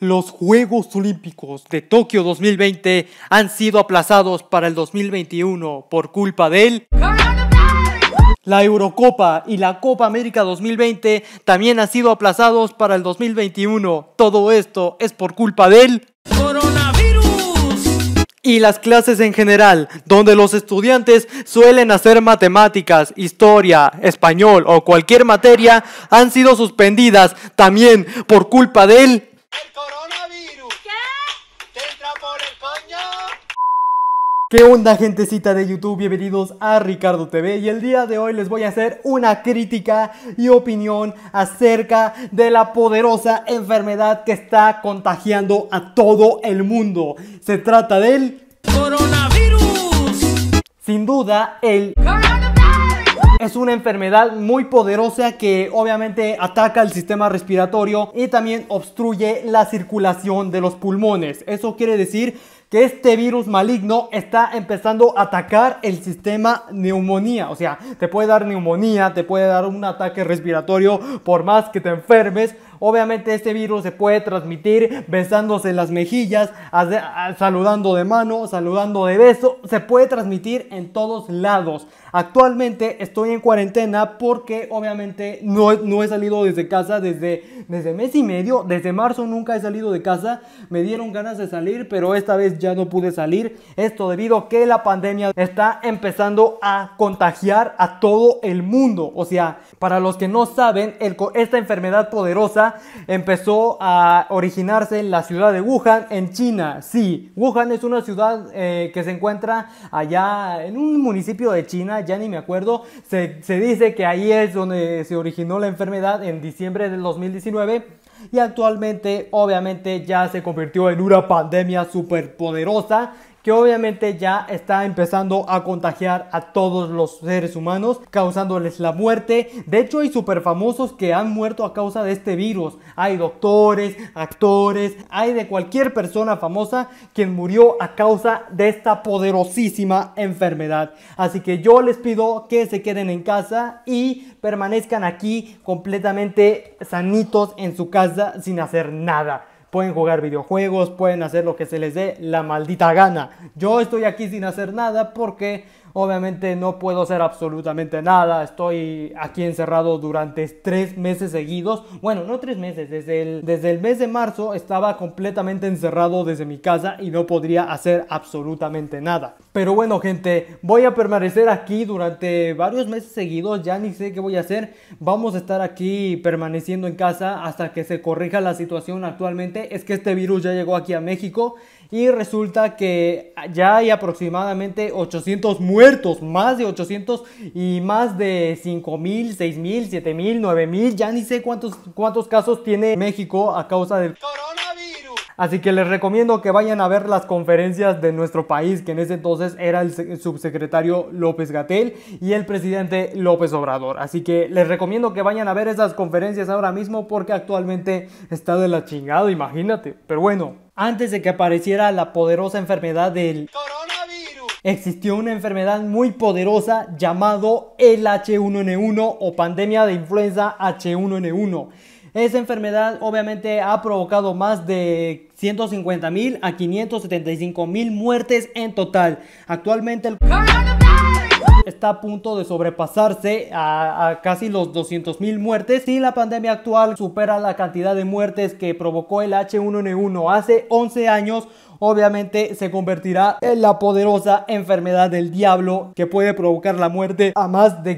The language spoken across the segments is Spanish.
los Juegos Olímpicos de Tokio 2020 han sido aplazados para el 2021 por culpa del... La Eurocopa y la Copa América 2020 también han sido aplazados para el 2021. Todo esto es por culpa del... Coronavirus. Y las clases en general, donde los estudiantes suelen hacer matemáticas, historia, español o cualquier materia, han sido suspendidas también por culpa del... ¿Qué onda gentecita de YouTube? Bienvenidos a Ricardo TV y el día de hoy les voy a hacer una crítica y opinión acerca de la poderosa enfermedad que está contagiando a todo el mundo. Se trata del coronavirus. Sin duda, el coronavirus es una enfermedad muy poderosa que obviamente ataca el sistema respiratorio y también obstruye la circulación de los pulmones. Eso quiere decir que este virus maligno está empezando a atacar el sistema neumonía. O sea, te puede dar neumonía, te puede dar un ataque respiratorio por más que te enfermes. Obviamente este virus se puede transmitir besándose las mejillas, ah, saludando de mano, saludando de beso, se puede transmitir en todos lados. Actualmente estoy en cuarentena porque obviamente no, no he salido desde casa desde, desde mes y medio, desde marzo nunca he salido de casa, me dieron ganas de salir, pero esta vez ya no pude salir, esto debido a que la pandemia está empezando a contagiar a todo el mundo. O sea, para los que no saben, el, esta enfermedad poderosa empezó a originarse en la ciudad de Wuhan, en China. Sí, Wuhan es una ciudad eh, que se encuentra allá en un municipio de China, ya ni me acuerdo. Se, se dice que ahí es donde se originó la enfermedad en diciembre del 2019 y actualmente obviamente ya se convirtió en una pandemia superpoderosa que obviamente ya está empezando a contagiar a todos los seres humanos, causándoles la muerte. De hecho, hay super famosos que han muerto a causa de este virus. Hay doctores, actores, hay de cualquier persona famosa quien murió a causa de esta poderosísima enfermedad. Así que yo les pido que se queden en casa y permanezcan aquí completamente sanitos en su casa sin hacer nada pueden jugar videojuegos, pueden hacer lo que se les dé la maldita gana. Yo estoy aquí sin hacer nada porque Obviamente no puedo hacer absolutamente nada. Estoy aquí encerrado durante tres meses seguidos. Bueno, no tres meses. Desde el, desde el mes de marzo estaba completamente encerrado desde mi casa y no podría hacer absolutamente nada. Pero bueno, gente, voy a permanecer aquí durante varios meses seguidos. Ya ni sé qué voy a hacer. Vamos a estar aquí permaneciendo en casa hasta que se corrija la situación actualmente. Es que este virus ya llegó aquí a México. Y resulta que ya hay aproximadamente 800 muertos, más de 800 y más de 5.000, 6.000, 7.000, 9.000, ya ni sé cuántos, cuántos casos tiene México a causa del... Así que les recomiendo que vayan a ver las conferencias de nuestro país, que en ese entonces era el subsecretario López Gatel y el presidente López Obrador. Así que les recomiendo que vayan a ver esas conferencias ahora mismo porque actualmente está de la chingada, imagínate. Pero bueno, antes de que apareciera la poderosa enfermedad del coronavirus, existió una enfermedad muy poderosa llamado el H1N1 o pandemia de influenza H1N1. Esa enfermedad obviamente ha provocado más de 150 mil a 575 mil muertes en total. Actualmente el está a punto de sobrepasarse a, casi los 200 mil muertes si la pandemia actual supera la cantidad de muertes que provocó el H1N1 hace 11 años obviamente se convertirá en la poderosa enfermedad del diablo que puede provocar la muerte a más de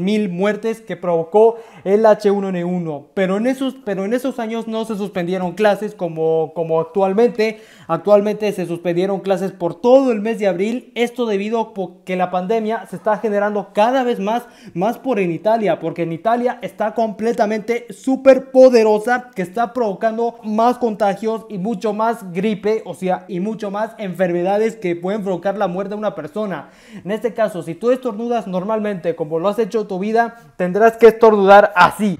mil muertes que provocó el H1N1. Pero en esos, pero en esos años no se suspendieron clases como, como actualmente. Actualmente se suspendieron clases por todo el mes de abril. Esto debido a que la pandemia se está generando cada vez más, más por en Italia, porque en Italia está completamente súper poderosa que está provocando más contagios y mucho más gripe, o sea, y mucho más enfermedades que pueden provocar la muerte de una persona. En este caso, si tú estornudas normalmente como lo has hecho tu vida, tendrás que estornudar así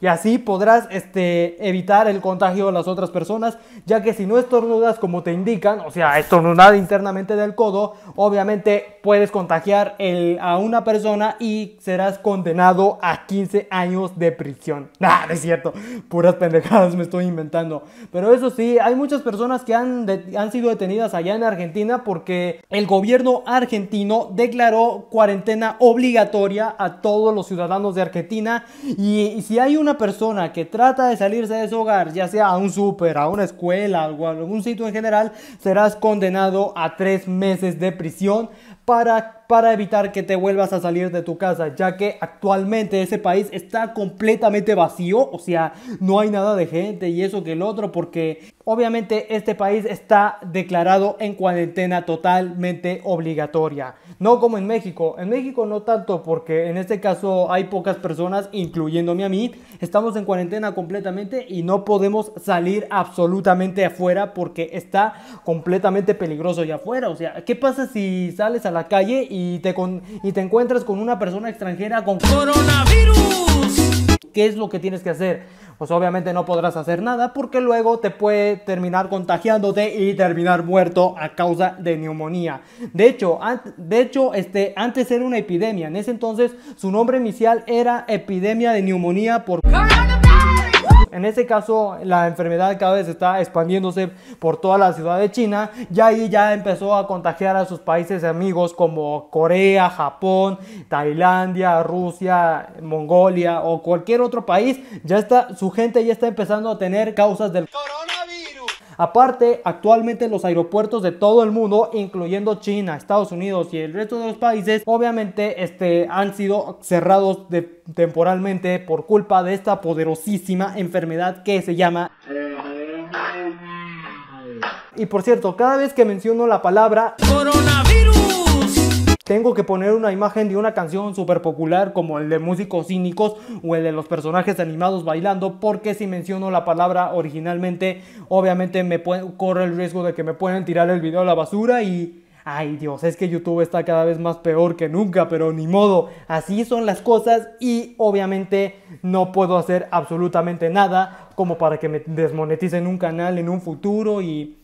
y así podrás este, evitar el contagio a las otras personas, ya que si no estornudas como te indican, o sea, estornudar internamente del codo, obviamente puedes contagiar el, a una persona y serás condenado a 15 años de prisión. nada es cierto, puras pendejadas me estoy inventando. Pero eso sí, hay muchas personas que han, han sido detenidas allá en Argentina porque el gobierno argentino declaró cuarentena obligatoria a todos los ciudadanos de Argentina y, y si hay una una persona que trata de salirse de su hogar, ya sea a un súper, a una escuela o a algún sitio en general, serás condenado a tres meses de prisión para, evitar que te vuelvas a salir de tu casa, ya que actualmente ese país está completamente vacío, o sea, no hay nada de gente y eso que el otro, porque obviamente este país está declarado en cuarentena totalmente obligatoria. No como en México, en México no tanto, porque en este caso hay pocas personas, incluyéndome a mí, estamos en cuarentena completamente y no podemos salir absolutamente afuera porque está completamente peligroso allá afuera, o sea, ¿qué pasa si sales a la calle y te, con, y te encuentras con una persona extranjera con coronavirus. ¿Qué es lo que tienes que hacer? Pues obviamente no podrás hacer nada porque luego te puede terminar contagiándote y terminar muerto a causa de neumonía. De hecho, de hecho este, antes era una epidemia. En ese entonces su nombre inicial era epidemia de neumonía por... En ese caso, la enfermedad cada vez está expandiéndose por toda la ciudad de China y ahí ya empezó a contagiar a sus países amigos como Corea, Japón, Tailandia, Rusia, Mongolia o cualquier otro país. Ya está, su gente ya está empezando a tener causas del coronavirus Aparte, actualmente los aeropuertos de todo el mundo, incluyendo China, Estados Unidos y el resto de los países, obviamente este, han sido cerrados temporalmente por culpa de esta poderosísima enfermedad que se llama... Eh, eh, eh, y por cierto, cada vez que menciono la palabra tengo que poner una imagen de una canción súper popular como el de músicos cínicos o el de los personajes animados bailando, porque si menciono la palabra originalmente, obviamente me corre el riesgo de que me puedan tirar el video a la basura y... Ay Dios, es que YouTube está cada vez más peor que nunca, pero ni modo, así son las cosas y obviamente no puedo hacer absolutamente nada como para que me desmoneticen un canal en un futuro y...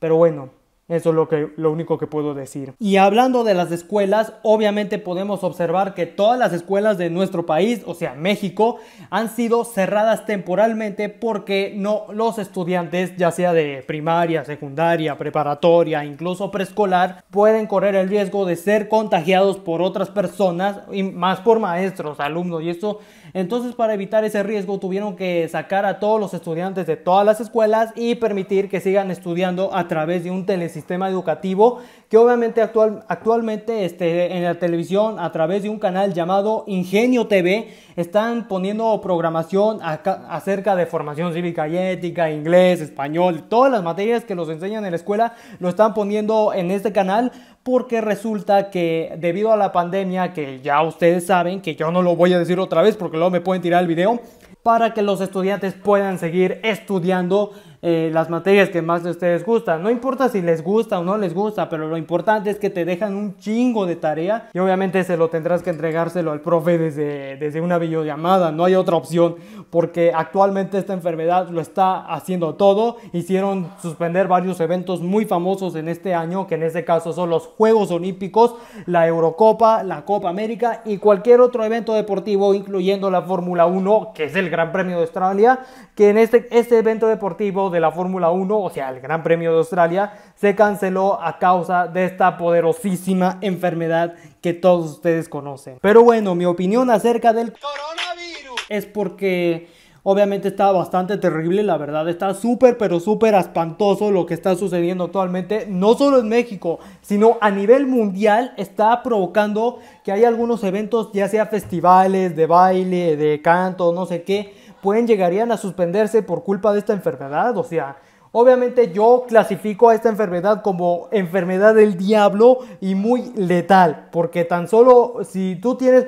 Pero bueno, eso es lo, que, lo único que puedo decir. Y hablando de las escuelas, obviamente podemos observar que todas las escuelas de nuestro país, o sea, México, han sido cerradas temporalmente porque no los estudiantes, ya sea de primaria, secundaria, preparatoria, incluso preescolar, pueden correr el riesgo de ser contagiados por otras personas y más por maestros, alumnos y eso entonces para evitar ese riesgo tuvieron que sacar a todos los estudiantes de todas las escuelas y permitir que sigan estudiando a través de un telesistema educativo que obviamente actual, actualmente este, en la televisión a través de un canal llamado Ingenio TV están poniendo programación acerca de formación cívica y ética, inglés, español, todas las materias que los enseñan en la escuela lo están poniendo en este canal porque resulta que debido a la pandemia, que ya ustedes saben, que yo no lo voy a decir otra vez porque luego me pueden tirar el video, para que los estudiantes puedan seguir estudiando eh, las materias que más de ustedes gustan. No importa si les gusta o no les gusta, pero lo importante es que te dejan un chingo de tarea y obviamente se lo tendrás que entregárselo al profe desde, desde una videollamada, no hay otra opción, porque actualmente esta enfermedad lo está haciendo todo. Hicieron suspender varios eventos muy famosos en este año, que en este caso son los Juegos Olímpicos, la Eurocopa, la Copa América y cualquier otro evento deportivo, incluyendo la Fórmula 1, que es el Gran Premio de Australia, que en este, este evento deportivo de la Fórmula 1, o sea, el Gran Premio de Australia, se canceló a causa de esta poderosísima enfermedad que todos ustedes conocen. Pero bueno, mi opinión acerca del coronavirus es porque Obviamente está bastante terrible, la verdad. Está súper, pero súper espantoso lo que está sucediendo actualmente. No solo en México, sino a nivel mundial está provocando que hay algunos eventos, ya sea festivales de baile, de canto, no sé qué pueden llegarían a suspenderse por culpa de esta enfermedad. O sea, obviamente yo clasifico a esta enfermedad como enfermedad del diablo y muy letal, porque tan solo si tú tienes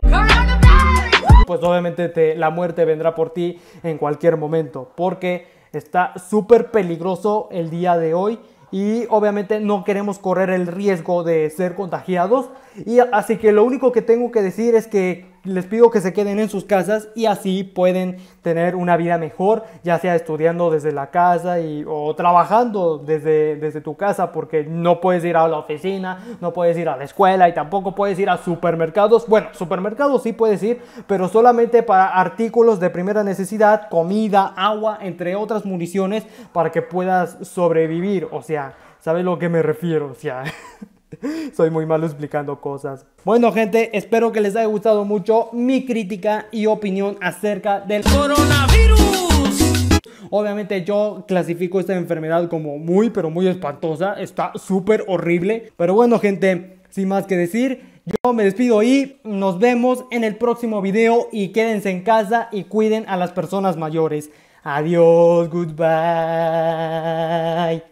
pues obviamente la muerte vendrá por ti en cualquier momento, porque está súper peligroso el día de hoy y obviamente no queremos correr el riesgo de ser contagiados. Y así que lo único que tengo que decir es que les pido que se queden en sus casas y así pueden tener una vida mejor, ya sea estudiando desde la casa y, o trabajando desde, desde tu casa, porque no puedes ir a la oficina, no puedes ir a la escuela y tampoco puedes ir a supermercados. Bueno, supermercados sí puedes ir, pero solamente para artículos de primera necesidad, comida, agua, entre otras municiones, para que puedas sobrevivir. O sea, ¿sabes lo que me refiero? O sea... Soy muy malo explicando cosas. Bueno, gente, espero que les haya gustado mucho mi crítica y opinión acerca del coronavirus. Obviamente yo clasifico esta enfermedad como muy, pero muy espantosa. Está súper horrible. Pero bueno, gente, sin más que decir, yo me despido y nos vemos en el próximo video y quédense en casa y cuiden a las personas mayores. Adiós, goodbye.